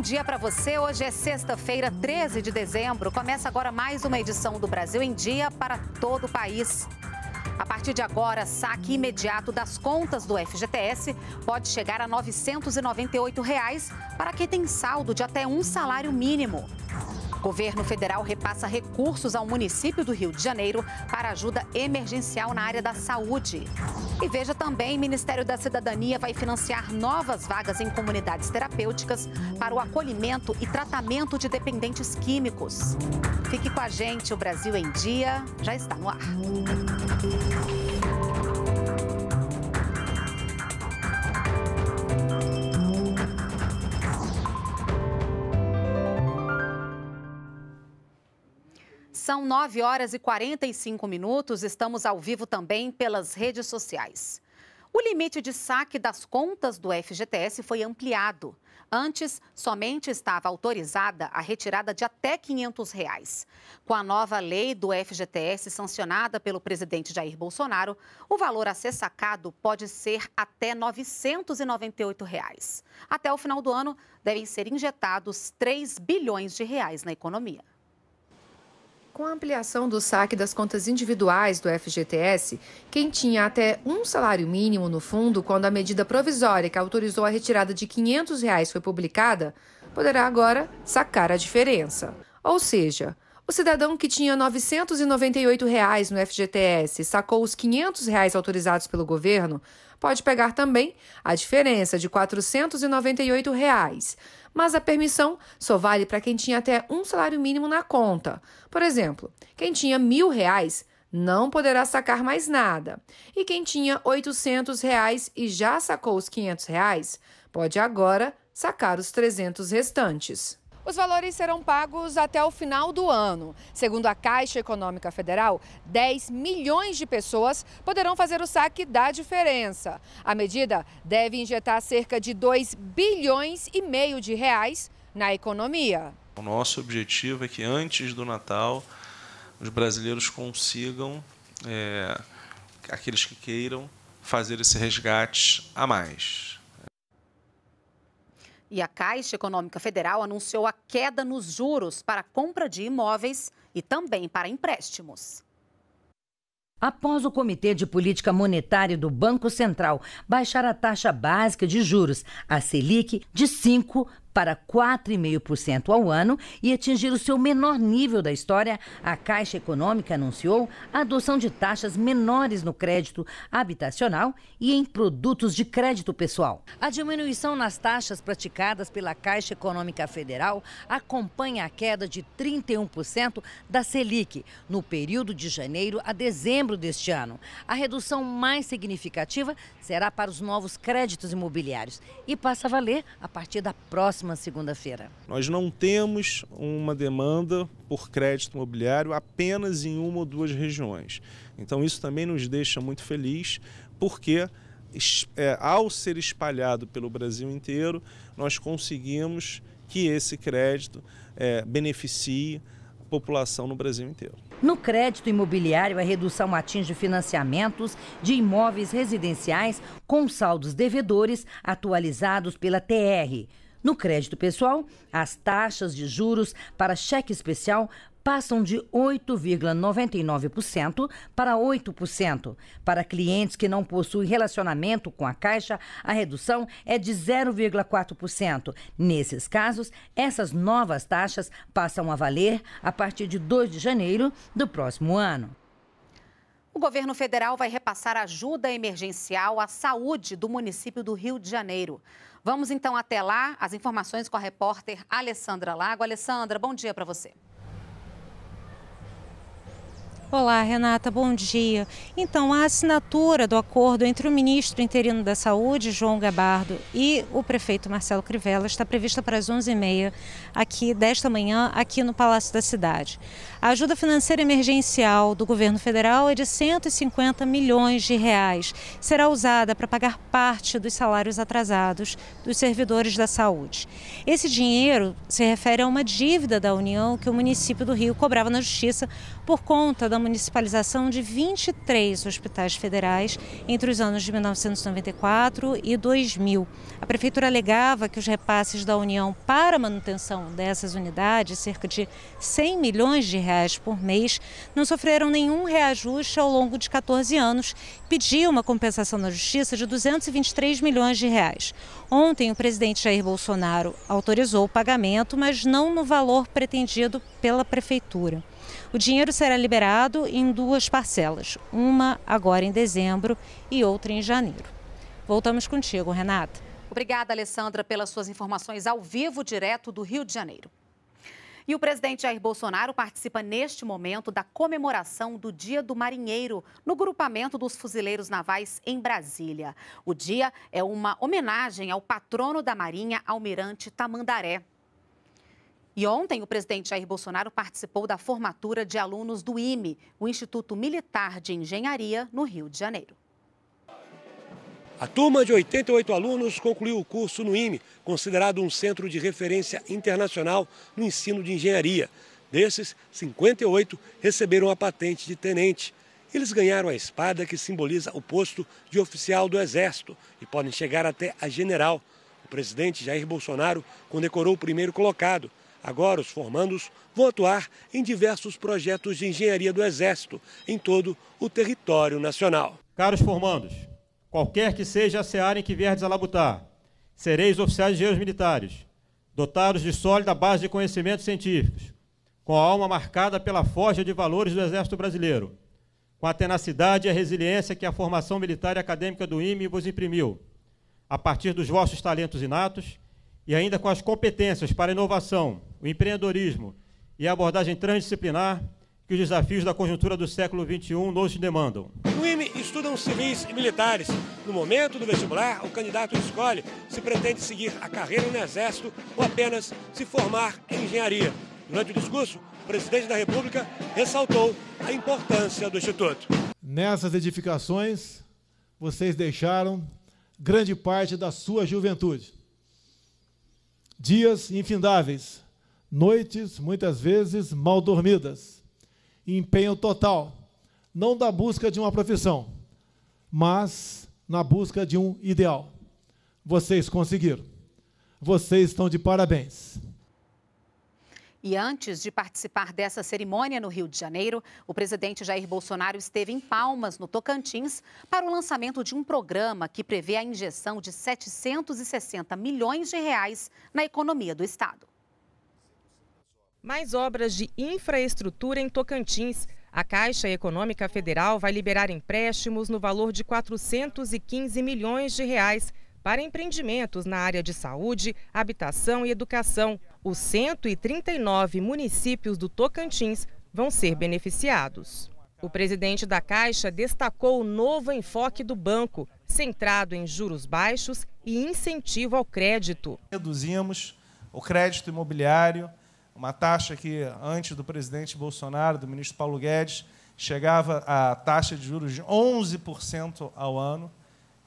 bom dia para você. Hoje é sexta-feira, 13 de dezembro. Começa agora mais uma edição do Brasil em Dia para todo o país. A partir de agora, saque imediato das contas do FGTS pode chegar a R$ 998 reais para quem tem saldo de até um salário mínimo. Governo federal repassa recursos ao município do Rio de Janeiro para ajuda emergencial na área da saúde. E veja também, Ministério da Cidadania vai financiar novas vagas em comunidades terapêuticas para o acolhimento e tratamento de dependentes químicos. Fique com a gente, o Brasil em Dia já está no ar. São 9 horas e 45 minutos. Estamos ao vivo também pelas redes sociais. O limite de saque das contas do FGTS foi ampliado. Antes, somente estava autorizada a retirada de até R$ 500. Reais. Com a nova lei do FGTS sancionada pelo presidente Jair Bolsonaro, o valor a ser sacado pode ser até R$ 998. Reais. Até o final do ano, devem ser injetados 3 bilhões de reais na economia. Com a ampliação do saque das contas individuais do FGTS, quem tinha até um salário mínimo no fundo quando a medida provisória que autorizou a retirada de R$ 500 reais foi publicada, poderá agora sacar a diferença. Ou seja, o cidadão que tinha R$ 998 reais no FGTS e sacou os R$ 500 reais autorizados pelo governo pode pegar também a diferença de R$ 498, reais, mas a permissão só vale para quem tinha até um salário mínimo na conta. Por exemplo, quem tinha R$ 1.000 reais não poderá sacar mais nada. E quem tinha R$ 800 reais e já sacou os R$ 500, reais, pode agora sacar os 300 restantes. Os valores serão pagos até o final do ano. Segundo a Caixa Econômica Federal, 10 milhões de pessoas poderão fazer o saque da diferença. A medida deve injetar cerca de 2 bilhões e meio de reais na economia. O nosso objetivo é que antes do Natal os brasileiros consigam, é, aqueles que queiram, fazer esse resgate a mais. E a Caixa Econômica Federal anunciou a queda nos juros para compra de imóveis e também para empréstimos. Após o Comitê de Política Monetária do Banco Central baixar a taxa básica de juros, a Selic, de 5 para 4,5% ao ano e atingir o seu menor nível da história, a Caixa Econômica anunciou a adoção de taxas menores no crédito habitacional e em produtos de crédito pessoal. A diminuição nas taxas praticadas pela Caixa Econômica Federal acompanha a queda de 31% da Selic no período de janeiro a dezembro deste ano. A redução mais significativa será para os novos créditos imobiliários e passa a valer a partir da próxima próxima segunda-feira? Nós não temos uma demanda por crédito imobiliário apenas em uma ou duas regiões. Então, isso também nos deixa muito feliz, porque é, ao ser espalhado pelo Brasil inteiro, nós conseguimos que esse crédito é, beneficie a população no Brasil inteiro. No crédito imobiliário, a redução atinge financiamentos de imóveis residenciais com saldos devedores atualizados pela TR. No crédito pessoal, as taxas de juros para cheque especial passam de 8,99% para 8%. Para clientes que não possuem relacionamento com a Caixa, a redução é de 0,4%. Nesses casos, essas novas taxas passam a valer a partir de 2 de janeiro do próximo ano. O governo federal vai repassar ajuda emergencial à saúde do município do Rio de Janeiro. Vamos então até lá, as informações com a repórter Alessandra Lago. Alessandra, bom dia para você. Olá, Renata, bom dia. Então, a assinatura do acordo entre o ministro interino da Saúde, João Gabardo, e o prefeito Marcelo Crivella está prevista para as 11h30 aqui, desta manhã, aqui no Palácio da Cidade. A ajuda financeira emergencial do governo federal é de 150 milhões de reais. Será usada para pagar parte dos salários atrasados dos servidores da saúde. Esse dinheiro se refere a uma dívida da União que o município do Rio cobrava na Justiça por conta da municipalização de 23 hospitais federais entre os anos de 1994 e 2000. A prefeitura alegava que os repasses da União para a manutenção dessas unidades, cerca de 100 milhões de reais por mês, não sofreram nenhum reajuste ao longo de 14 anos. Pediu uma compensação na Justiça de 223 milhões de reais. Ontem, o presidente Jair Bolsonaro autorizou o pagamento, mas não no valor pretendido pela prefeitura. O dinheiro será liberado em duas parcelas, uma agora em dezembro e outra em janeiro. Voltamos contigo, Renata. Obrigada, Alessandra, pelas suas informações ao vivo, direto do Rio de Janeiro. E o presidente Jair Bolsonaro participa neste momento da comemoração do Dia do Marinheiro no grupamento dos fuzileiros navais em Brasília. O dia é uma homenagem ao patrono da Marinha, Almirante Tamandaré. E ontem o presidente Jair Bolsonaro participou da formatura de alunos do IME, o Instituto Militar de Engenharia, no Rio de Janeiro. A turma de 88 alunos concluiu o curso no IME, considerado um centro de referência internacional no ensino de engenharia. Desses, 58 receberam a patente de tenente. Eles ganharam a espada que simboliza o posto de oficial do Exército e podem chegar até a general. O presidente Jair Bolsonaro condecorou o primeiro colocado, Agora, os formandos vão atuar em diversos projetos de engenharia do Exército em todo o território nacional. Caros formandos, qualquer que seja a seara em que vierdes a labutar, sereis oficiais de engenheiros militares, dotados de sólida base de conhecimentos científicos, com a alma marcada pela forja de valores do Exército Brasileiro, com a tenacidade e a resiliência que a formação militar e acadêmica do IME vos imprimiu, a partir dos vossos talentos inatos e ainda com as competências para inovação, o empreendedorismo e a abordagem transdisciplinar que os desafios da conjuntura do século XXI nos demandam. No IME estudam civis e militares. No momento do vestibular, o candidato escolhe se pretende seguir a carreira no Exército ou apenas se formar em engenharia. Durante o discurso, o presidente da República ressaltou a importância do Instituto. Nessas edificações, vocês deixaram grande parte da sua juventude dias infindáveis, noites muitas vezes mal dormidas, empenho total, não da busca de uma profissão, mas na busca de um ideal. Vocês conseguiram. Vocês estão de parabéns. E antes de participar dessa cerimônia no Rio de Janeiro, o presidente Jair Bolsonaro esteve em Palmas, no Tocantins, para o lançamento de um programa que prevê a injeção de 760 milhões de reais na economia do estado. Mais obras de infraestrutura em Tocantins. A Caixa Econômica Federal vai liberar empréstimos no valor de 415 milhões de reais para empreendimentos na área de saúde, habitação e educação. Os 139 municípios do Tocantins vão ser beneficiados. O presidente da Caixa destacou o novo enfoque do banco, centrado em juros baixos e incentivo ao crédito. Reduzimos o crédito imobiliário, uma taxa que antes do presidente Bolsonaro, do ministro Paulo Guedes, chegava a taxa de juros de 11% ao ano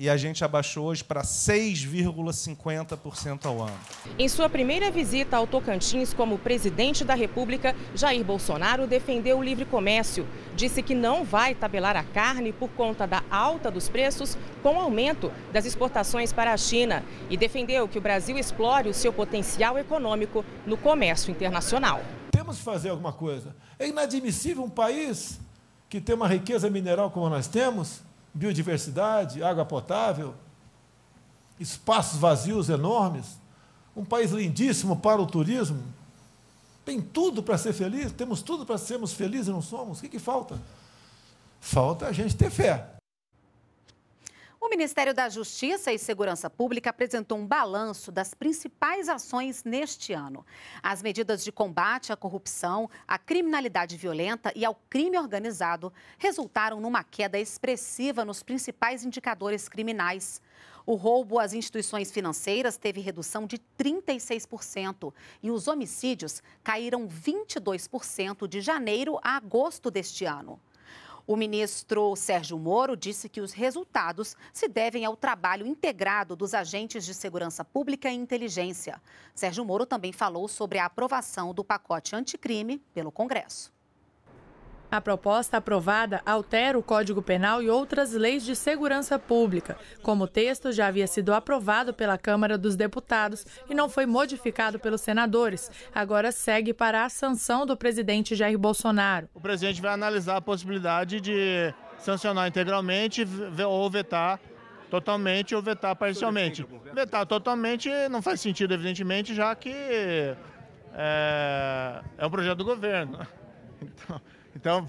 e a gente abaixou hoje para 6,50% ao ano. Em sua primeira visita ao Tocantins como presidente da República, Jair Bolsonaro defendeu o livre comércio. Disse que não vai tabelar a carne por conta da alta dos preços com o aumento das exportações para a China e defendeu que o Brasil explore o seu potencial econômico no comércio internacional. Temos que fazer alguma coisa. É inadmissível um país que tem uma riqueza mineral como nós temos biodiversidade, água potável, espaços vazios enormes, um país lindíssimo para o turismo. Tem tudo para ser feliz, temos tudo para sermos felizes e não somos. O que, que falta? Falta a gente ter fé. O Ministério da Justiça e Segurança Pública apresentou um balanço das principais ações neste ano. As medidas de combate à corrupção, à criminalidade violenta e ao crime organizado resultaram numa queda expressiva nos principais indicadores criminais. O roubo às instituições financeiras teve redução de 36% e os homicídios caíram 22% de janeiro a agosto deste ano. O ministro Sérgio Moro disse que os resultados se devem ao trabalho integrado dos agentes de segurança pública e inteligência. Sérgio Moro também falou sobre a aprovação do pacote anticrime pelo Congresso. A proposta aprovada altera o Código Penal e outras leis de segurança pública. Como o texto já havia sido aprovado pela Câmara dos Deputados e não foi modificado pelos senadores, agora segue para a sanção do presidente Jair Bolsonaro. O presidente vai analisar a possibilidade de sancionar integralmente ou vetar totalmente ou vetar parcialmente. Vetar totalmente não faz sentido, evidentemente, já que é, é um projeto do governo. Então. Então,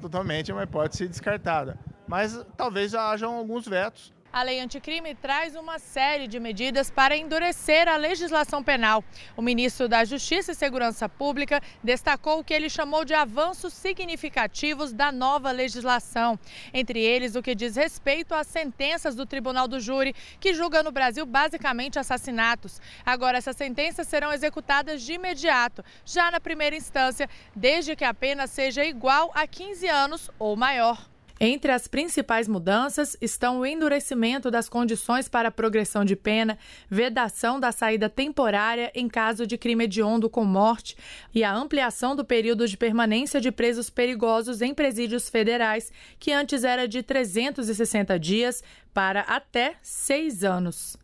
totalmente é uma hipótese descartada. Mas talvez hajam alguns vetos a lei anticrime traz uma série de medidas para endurecer a legislação penal. O ministro da Justiça e Segurança Pública destacou o que ele chamou de avanços significativos da nova legislação. Entre eles, o que diz respeito às sentenças do Tribunal do Júri, que julga no Brasil basicamente assassinatos. Agora, essas sentenças serão executadas de imediato, já na primeira instância, desde que a pena seja igual a 15 anos ou maior. Entre as principais mudanças estão o endurecimento das condições para progressão de pena, vedação da saída temporária em caso de crime hediondo com morte e a ampliação do período de permanência de presos perigosos em presídios federais, que antes era de 360 dias, para até seis anos.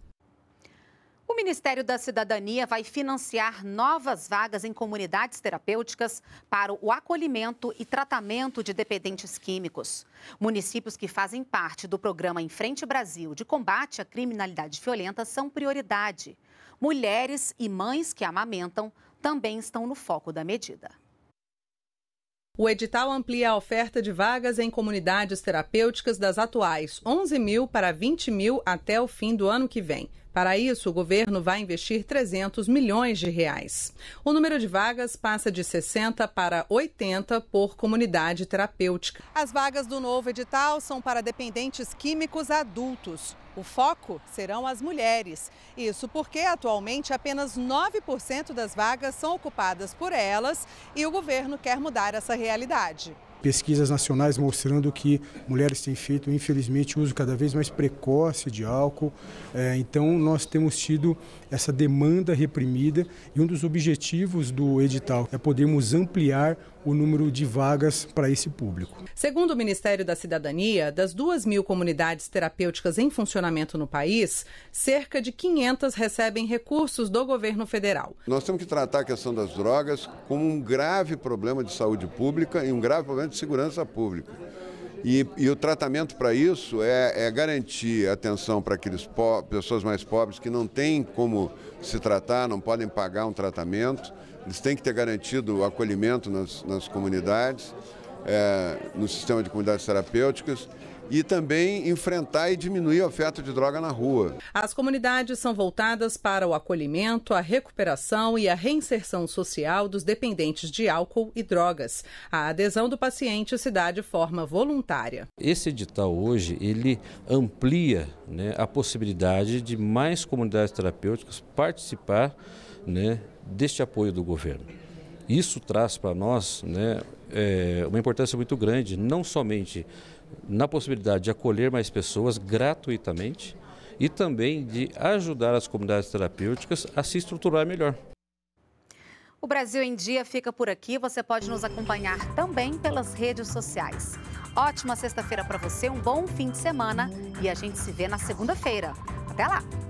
O Ministério da Cidadania vai financiar novas vagas em comunidades terapêuticas para o acolhimento e tratamento de dependentes químicos. Municípios que fazem parte do programa Em Frente Brasil de combate à criminalidade violenta são prioridade. Mulheres e mães que amamentam também estão no foco da medida. O edital amplia a oferta de vagas em comunidades terapêuticas das atuais 11 mil para 20 mil até o fim do ano que vem. Para isso, o governo vai investir 300 milhões de reais. O número de vagas passa de 60 para 80 por comunidade terapêutica. As vagas do novo edital são para dependentes químicos adultos. O foco serão as mulheres. Isso porque atualmente apenas 9% das vagas são ocupadas por elas e o governo quer mudar essa realidade pesquisas nacionais mostrando que mulheres têm feito, infelizmente, uso cada vez mais precoce de álcool. É, então, nós temos tido essa demanda reprimida e um dos objetivos do edital é podermos ampliar o número de vagas para esse público. Segundo o Ministério da Cidadania, das 2 mil comunidades terapêuticas em funcionamento no país, cerca de 500 recebem recursos do governo federal. Nós temos que tratar a questão das drogas como um grave problema de saúde pública e um grave problema de segurança pública. E, e o tratamento para isso é, é, garantir atenção para aqueles pessoas mais pobres que não têm como se tratar, não podem pagar um tratamento. Eles têm que ter garantido o acolhimento nas, nas comunidades, é, no sistema de comunidades terapêuticas e também enfrentar e diminuir a oferta de droga na rua. As comunidades são voltadas para o acolhimento, a recuperação e a reinserção social dos dependentes de álcool e drogas. A adesão do paciente se dá de forma voluntária. Esse edital hoje, ele amplia né, a possibilidade de mais comunidades terapêuticas participar né, deste apoio do governo. Isso traz para nós né, é, uma importância muito grande, não somente na possibilidade de acolher mais pessoas gratuitamente e também de ajudar as comunidades terapêuticas a se estruturar melhor. O Brasil em Dia fica por aqui. Você pode nos acompanhar também pelas redes sociais. Ótima sexta-feira para você, um bom fim de semana e a gente se vê na segunda-feira. Até lá!